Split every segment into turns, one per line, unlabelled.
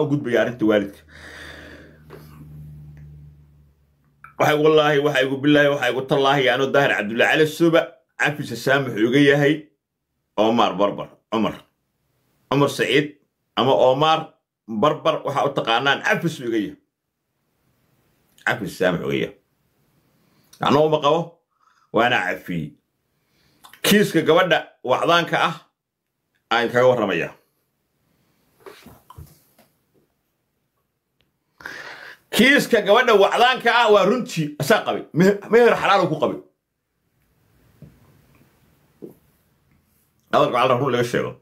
gudbay arrinta waalidka wallaahi waxa igu bilaahi waxa igu tallaahi yaano daahir cabdullahi cali suba cafisa saamix uga yahay omar barbar cumar cumar saciid ama omar barbar waxa u taqaanaan cafis uga yahay cafis saamix uga yahay anoo ma qabo waana cafiyey kiiska gabadha wacdaanka ah aan kaga warramayaa kiiska gabadha wacdaanka ah waa runtii asaa qabay meher xalaal ku qabay hadalka waaa run laga sheego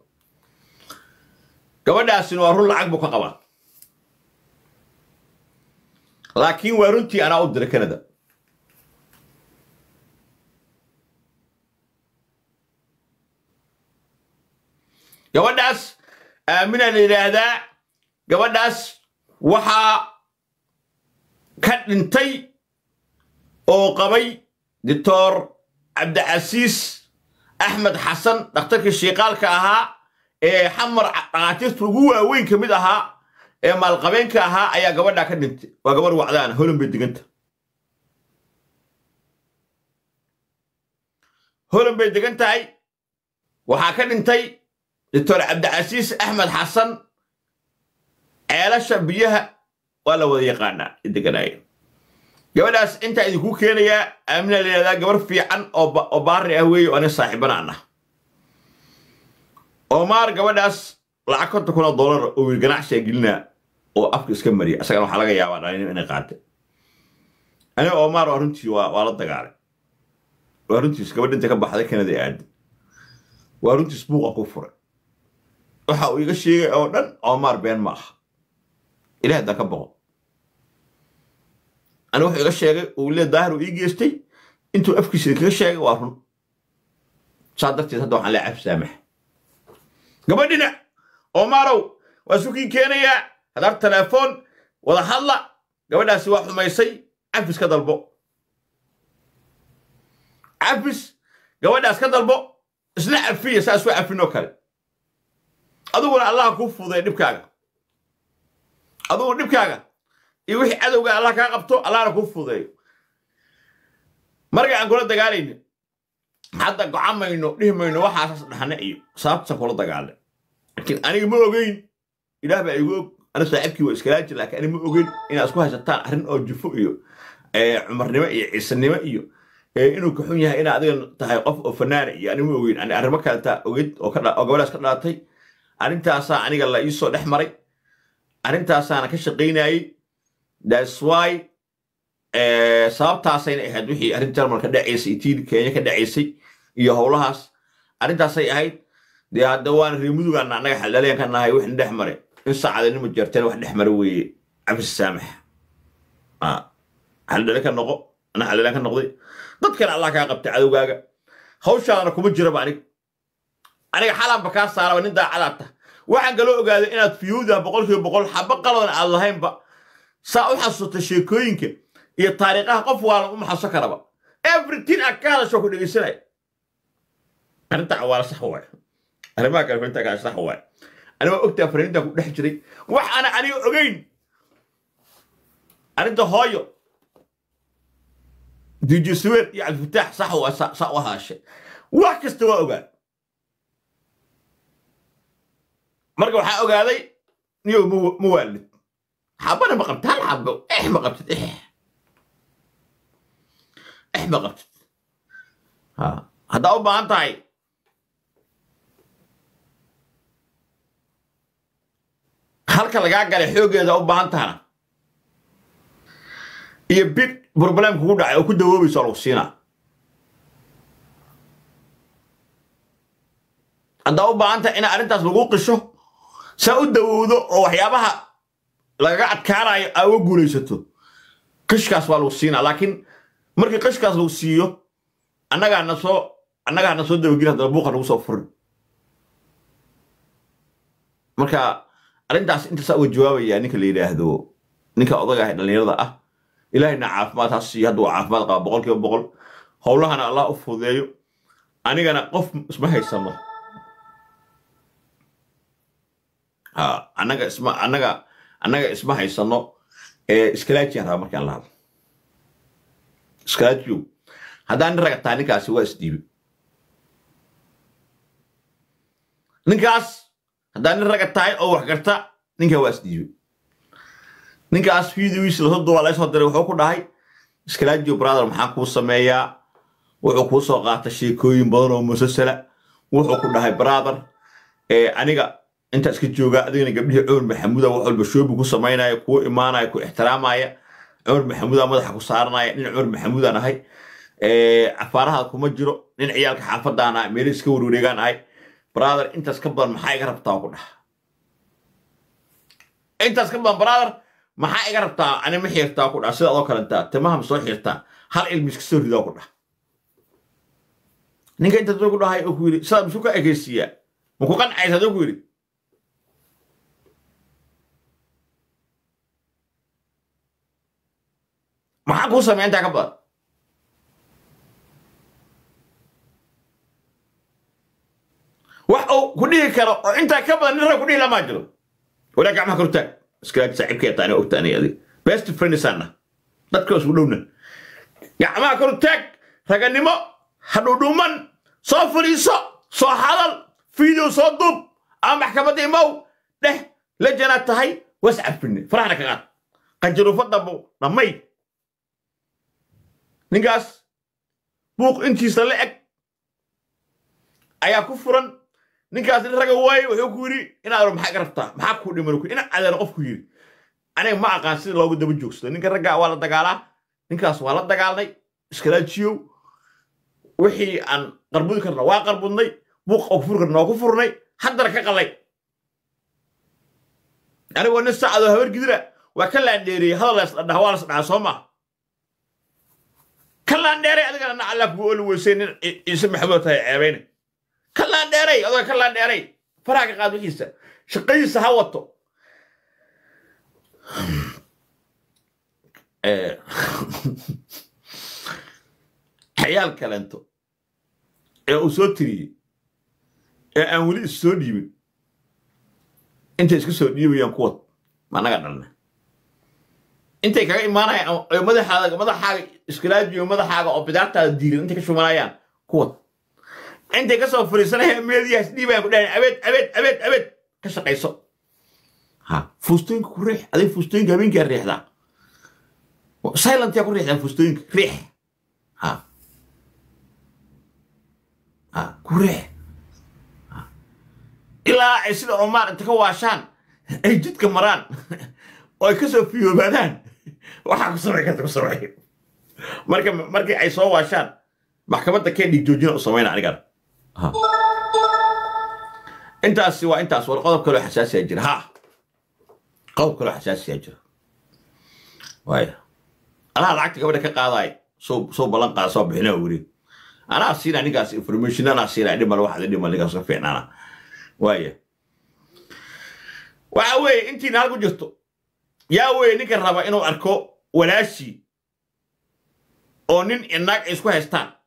gabadhaasina waa run lacag buu ka qabaa laakiin waa runtii anaa u diray canada gabadhaas aaminaa la yidhaahdaa gabadhaas waxaa ka dhintay oo qabay doctor cabdicasiis axmed xasan dhakhtarkii shiiqaalka ahaa ee xamar dhakhaatiirta ugu waaweyn ka mid ahaa ee maalqabeenka ahaa ayaa gabadhaa ka dhintay waa gabarh wacdaana holan bay deganta holan bay degan waxaa ka dhintay doctor cabdicasiis axmed xasan ceelasha biyaha waa la wada yaqaanaa deganayo gabadhaas intaa idinku keenayaa aamina layihahdaa gabar fiican oo baari ah weeye oo ani saaxiibanaan ah omaar gabadhaas lacag konta kun oo dollar oo wiil ganacsiga gelina oo afka iska mariya asagana waxaa laga yaabaa dhalin inay qaatay aniga omaar waa runtii waa la dagaalay waa runtiis gabadh inta ka baxday kanada aada waa runtiis buuqa ku furay waxa uu iga sheegay oo dhan omaar been ma aha ilaah haddaan ka boqo ani wuxuu iga sheegay uu lee uu ii geystay intuu afkiisa kaga sheegay waa run saa darteed hadda waxaan leecaab saamax gabadhina maarow waa isu kii keenayaa hadaar teleefon wada hadla gabadhaasi waa xumaysay cafis ka dalbo cafis gabadhaas ka dalbo isla cafiya saas waa cafinoo kale aduguna allaha ku fuudaya dhibkaaga adiguna dhibkaaga iyo wixii cadowga allah kaa qabto allahna ku fudeeyo marka aan kula dagaalayno hadda gocamayno dhihmayno waxaasaas dhaxna iyo sababta kula dagaalna laakiin aniga ma ogeyn ilaah baa igu og ana saaxiibkii waa iskala jir laakiin aniga ma ogeyn inaad isku haysataan arrin oo jufo iyo eh, cumarnimo iyo ciisanimo iyo eh, inuu ka xun yahay inaad adiga tahay qof oo fanaana iyo aniga ma ogeyn ani arrimo kaleta ogeyd oo goboleas ka dhalatay arrintaasaa aniga la iisoo dhex maray arrintaasaana ka shaqaynayey thats why eh, sababtaasayna ahayd wixii arrin jarmal ka dhacaysay itiid kenya ka dhacaysay iyo howlahaas arrintaasay ahayd dee hadda waan reemudugaana annaga xaldhaleenka nahay waxna dhex mare in sacadanimo jeertana wax dhex mare weeye cabdisaamax xaldhaleen ka noqo ana xaldhaleen ka noqday dad kale allah kaa qabta cadowgaaga hawshaadana kuma jiraba aniga aniga xalanba kaa saaraba nin daacadaad tah waxaan kaloo ogaaday inaad boqol kiiba boqol xaba qaladana aad lahaynba saa u xasuusta sheekooyinka iyo taariikhaha qof waalan uma maxaso karaba everything aad ka hadasho ku dhegeysanaya arrintaa waala sax waayo arrimaha kale farinta kale sax waayo aniga waa ogtaa fariinta ku dhex jiray wax ana aniga ogeyn arrinta hooyo diji suweer iyo cabdifataax sax waa sax u haashe wax kasta waa ogaa marka waxaa ogaaday niyow ma waalid xabana ma qabta hal xabo ex ma qabtid ex ex ma qabtid ha haddaa u baahan tahay halka lagaa galay xooggeeda u baahan tahana iyo bid broblem kugu dhacay oo ku dawoobayso lagu siinaa haddaa u baahan tahay inaa arrintaas lagu qisho saa u dawowdo oo waxyaabaha lagaga adkaanayo aad uga guulaysato qashkaas waa lagu siinaa laakiin markii qashkaas lagu siiyo annagaa na soo annagaa na soo dabageli haddana buuqa nagu soo furin marka arrintaas inta intaasaa uga jawaabayaa ninka la yidhaahdo ninka odaga ah ee dhallinyarada ah ilaahayna caafimaad ha siiyo hadda waa caafimaad qaba boqol kiiba boqol howlahana allah u fudeeyo anigana qof isma haysano annaga isma annaga annaga isma haysano iskalaajiyan raba markaan la hadlo iskalaajiyo haddaan ni ragtaa ninkaasi waa isdhiibi ninkaas haddaan ni raga tahay oo wax garta ninkaa waa isdhiibi ninkaas fiidigiisa laso duuraa laysoo diray wuxuu ku dhahay iskalaajiyo brother maxaa kuu sameeyaa wuxuu kuu soo qaata sheekooyin badan oo musasala wuxuu ku dhahay brother aniga intaa iska jooga adigana gabdhihii cumar maxamuuda wax walba shoobi ku samaynaya kuwa imaanaya ku ixtiraamaya cumar maxamuuda madaxa ku saaranaya nin cumar maxamuudaan ahay eh, cafaaraha kuma jiro nin ciyaalka xaafadaan ahay meelo iska warwareegaan ahay brother intaas ka badan maxaa iga rabtaa ku dhaha intaas ka badan brother maxaa iga rabtaa ani ma xiirtaa ku dhaha sidaadoo kalentaa timaha ma soo xiirtaa hal ilmi iska soo ridaa ku dhaha ninka intaas ku dhahay oo ku yidhi sidaa musu ka ekeysiiyaa ma ku qancaysa adoo ku yidhi 馬股上面 takabad wax uu ku dhihi karo oo intaa ka badan ninra kudhihi lamaa jiro walaa gacmaha kor taag iskalaaj saaxiibkaya taani ogta aniga best friendsana dadka isku dhowna gacmaha kor taag raganimo hadhudhuman soo fadhiiso soo hadal fiidow soo duub ama ah, maxkamadda imow dheh lajanaad tahay wascafine ka qaad qajiruufo dambo dhammayd ninkaas buuq intiisa la eg ayaa ku furan ninkaasna ragga waaye wuxuu ku yidhi inaad maxaa ga rabtaa maxaa kuu dhiman ina cadeena qofku yidhi aniga ma aqaan sida loogu daba joogsado ninka raggaa waa la dagaalaa ninkaas waa la dagaalnay iskalaajiyow wixii aan qarbudi karna waa qarbudnay buuq oo kufuri karna waa ku furnay haddana ka qalay aniga nin saacado habar gidira waa ka laandheeriyey hadal waa laysdhahaa soo maaha kalaandheeray adigana nacallaa kugu ooli weyseynin ciise maxamuud tahay ceebayne kalaandheeray adoga kalaandheeray faraha ka qaad wixiisa shaqadiisa ha wato eh, xayaal kalento ee uu soo tiriyey ee aan weli issoo dhiibin intay iska soo dhiibayaan ku wad ma naga intay kaga imaanayaan oo madaxaaga madaxaaga iskalaajiyo madaxaaga oo bidaartaada diilan intay ka shubanayaan kuwan intay kasoo fariisanayaan meediyaas dhiibaan ku dhahayn abeed abeed abeed abeed ka shaqayso ha fuustooyinka ku riix aday fuustooyinka habeenkaa riixdaa silentia ku riixdaa fuustooyinka riix ha ha ku riix ilaa ay sida oo maaragta ka waashaan ay jidka maraan oo ay kasoo fiyoobaadaan waxaa ku samay karta ku samay marka markii ay soo waashaan maxkamadda keen dhiig joojina u samayna anigan intaasi waa intaas war qodob kaloo xasaasiyaa jira ha qodob kaloo xasaasiyaa jira waaya alaha lacagta gabadha ka qaadaay soo ballan qaada soo bixinaa weri anaa siina ninkaas information anaa siina dhimale waxaad dhima ninkaas ka fiicnaana waaya waxa weeye intiina halku jirto yaa wey ninka raba inuu arko walaashii oo nin innaag ay isku haystaan